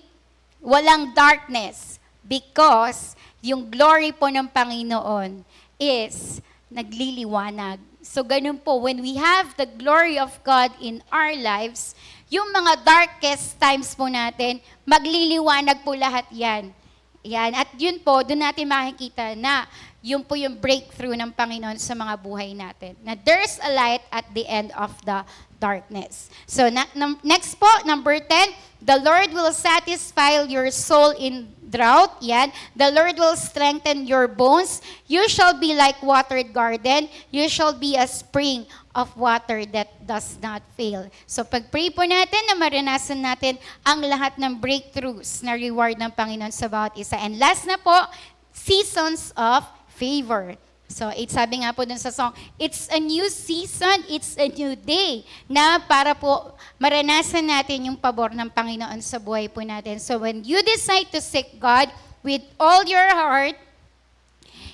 walang darkness? Because yung glory po ng Panginoon is nagliliwanag. So ganun po, when we have the glory of God in our lives, yung mga darkest times po natin, magliliwanag po lahat yan. Yan. At yun po, doon natin makikita na yun po yung breakthrough ng Panginoon sa mga buhay natin. Na there's a light at the end of the darkness. So na, na, next po, number 10, the Lord will satisfy your soul in drought, yan. The Lord will strengthen your bones. You shall be like watered garden. You shall be a spring of water that does not fail. So pag-pray po natin na maranasan natin ang lahat ng breakthroughs na reward ng Panginoon sa bawat isa. And last na po, seasons of favor. So, it, sabi nga po dun sa song, it's a new season, it's a new day na para po maranasan natin yung pabor ng Panginoon sa buhay po natin. So, when you decide to seek God with all your heart,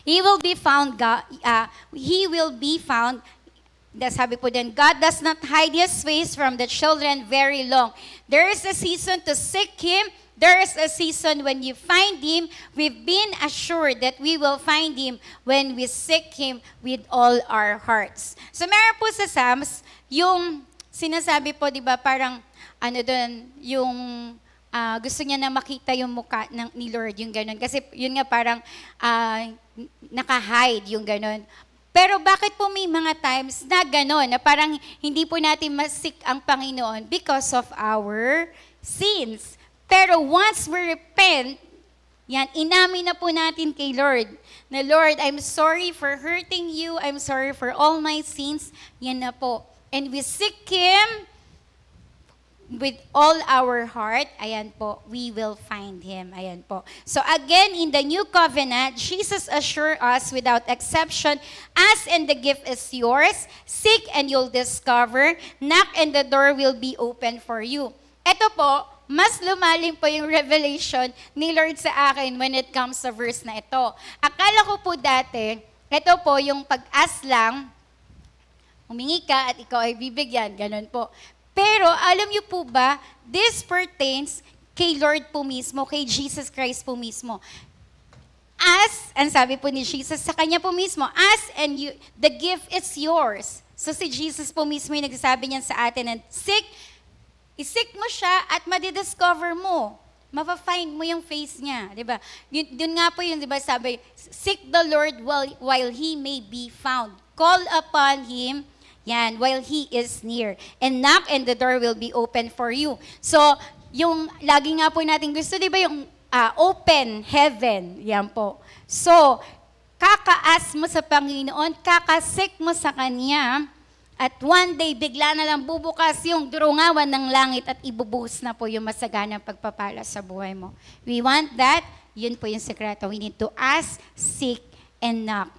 He will be found, God, uh, ah, He will be found sabi po din, God does not hide His face from the children very long. There is a season to seek Him, There is a season when you find Him. We've been assured that we will find Him when we seek Him with all our hearts. So meron po sa Psalms, yung sinasabi po, di ba, parang ano doon, yung uh, gusto niya na makita yung muka ng, ni Lord, yung ganun. Kasi yun nga parang uh, naka-hide yung ganun. Pero bakit po may mga times na gano'n, na parang hindi po natin masik ang Panginoon because of our sins. Pero once we repent, yan, inamin na po natin kay Lord na Lord, I'm sorry for hurting you. I'm sorry for all my sins. Yan na po. And we seek Him with all our heart, ayan po, we will find Him. Ayan po. So again, in the new covenant, Jesus assure us without exception, as and the gift is yours, seek and you'll discover, knock and the door will be open for you. Ito po, mas lumalim po yung revelation ni Lord sa akin when it comes sa verse na ito. Akala ko po dati, ito po yung pag-as lang, humingi ka at ikaw ay bibigyan, ganun po. Pero alam niyo po ba, this pertains kay Lord po mismo, kay Jesus Christ po mismo. As, ang sabi po ni Jesus sa kanya po mismo, as and you, the gift is yours. So si Jesus po mismo yung nagsasabi niyan sa atin, and seek Isik mo siya at madidiscover mo. Mapafind mo yung face niya, di ba? Yun, nga po yun, di ba, sabi, seek the Lord while, while He may be found. Call upon Him, yan, while He is near. And knock and the door will be open for you. So, yung lagi nga po natin gusto, di ba, yung uh, open heaven, yan po. So, kakaas mo sa Panginoon, kakasik mo sa Kanya, at one day, bigla na lang bubukas yung durungawan ng langit at ibubuhos na po yung masaganang pagpapala sa buhay mo. We want that. Yun po yung sekreto. We need to ask, seek, and knock.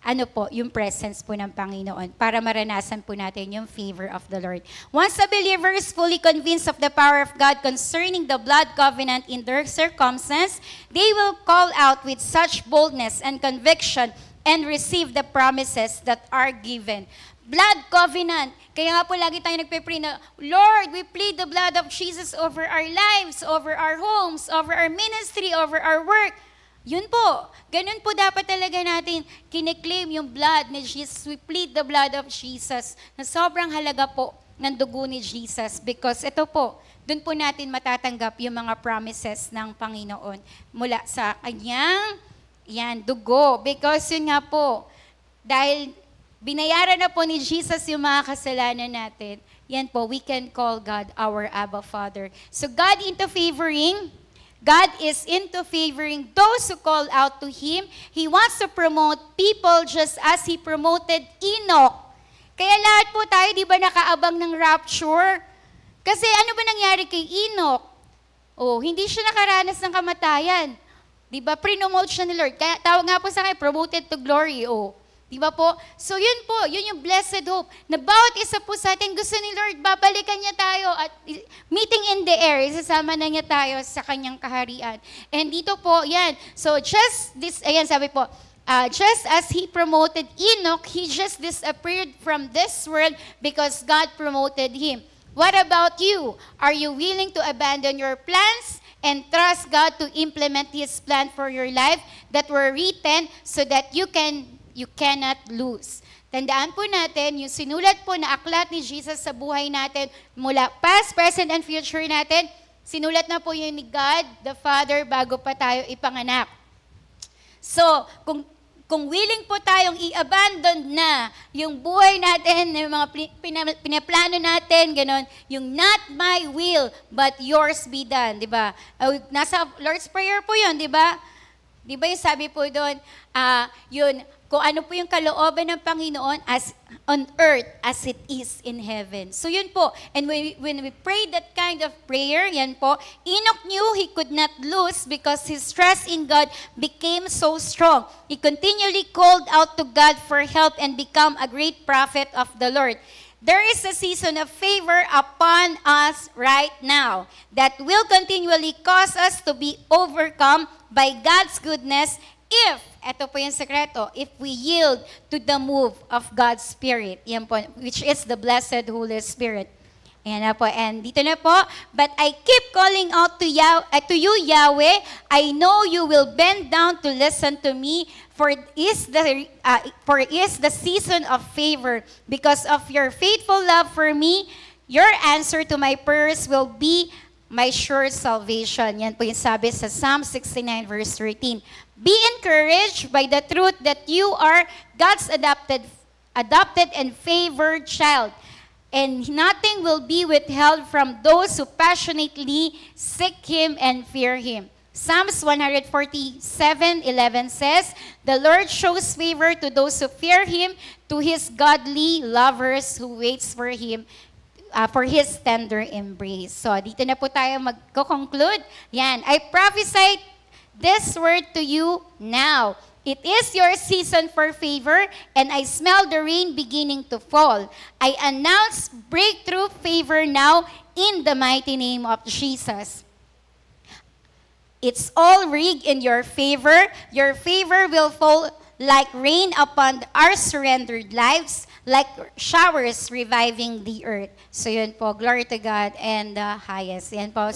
Ano po, yung presence po ng Panginoon para maranasan po natin yung favor of the Lord. Once a believer is fully convinced of the power of God concerning the blood covenant in their circumstance, they will call out with such boldness and conviction and receive the promises that are given. Blood covenant. Kaya nga po lagi tayo nagpe-pray na, Lord, we plead the blood of Jesus over our lives, over our homes, over our ministry, over our work. Yun po. Ganun po dapat talaga natin kiniklaim yung blood ni Jesus. We plead the blood of Jesus na sobrang halaga po ng dugo ni Jesus because ito po, doon po natin matatanggap yung mga promises ng Panginoon mula sa Kanyang yan, dugo. Because yun nga po, dahil binayaran na po ni Jesus yung mga kasalanan natin, yan po, we can call God our Abba Father. So God into favoring, God is into favoring those who call out to Him. He wants to promote people just as He promoted Enoch. Kaya lahat po tayo, di ba, nakaabang ng rapture? Kasi ano ba nangyari kay Enoch? Oh, hindi siya nakaranas ng kamatayan. Di ba? Prinomote siya ni Lord. Kaya tawag nga po sa akin, promoted to glory, oh. Di ba po? So yun po, yun yung blessed hope. Na bawat isa po sa atin, gusto ni Lord, babalikan niya tayo at meeting in the air, isasama na niya tayo sa kanyang kaharian. And dito po, yan. So just this, ayan sabi po, uh, just as he promoted Enoch, he just disappeared from this world because God promoted him. What about you? Are you willing to abandon your plans, and trust God to implement His plan for your life that were written so that you can you cannot lose. Tandaan po natin, yung sinulat po na aklat ni Jesus sa buhay natin, mula past, present, and future natin, sinulat na po yun ni God, the Father, bago pa tayo ipanganak. So, kung kung willing po tayong i-abandon na yung buhay natin, yung mga pinaplano natin, ganun, yung not my will, but yours be done, di ba? Ah, nasa Lord's Prayer po yun, di ba? Di ba yung sabi po doon, uh, yun, kung ano po yung kalooban ng Panginoon as on earth as it is in heaven. So yun po. And when we, when we pray that kind of prayer, yan po, Enoch knew he could not lose because his trust in God became so strong. He continually called out to God for help and become a great prophet of the Lord. There is a season of favor upon us right now that will continually cause us to be overcome by God's goodness if, eto po yung sekreto, if we yield to the move of God's Spirit, yan po, which is the blessed Holy Spirit. Ayan na po. And dito na po, But I keep calling out to, Yah- uh, to you, Yahweh. I know you will bend down to listen to me, for is the, uh, for is the season of favor. Because of your faithful love for me, your answer to my prayers will be my sure salvation. Yan po yung sabi sa Psalm 69 verse 13. Be encouraged by the truth that you are God's adopted, adopted and favored child, and nothing will be withheld from those who passionately seek Him and fear Him. Psalms 147:11 says, "The Lord shows favor to those who fear Him, to His godly lovers who waits for Him." Uh, for His tender embrace. So, dito na po tayo mag-conclude. Yan. I prophesied this word to you now. It is your season for favor, and I smell the rain beginning to fall. I announce breakthrough favor now in the mighty name of Jesus. It's all rigged in your favor. Your favor will fall like rain upon our surrendered lives, like showers reviving the earth. So yun po, glory to God and the uh, highest. Yan po.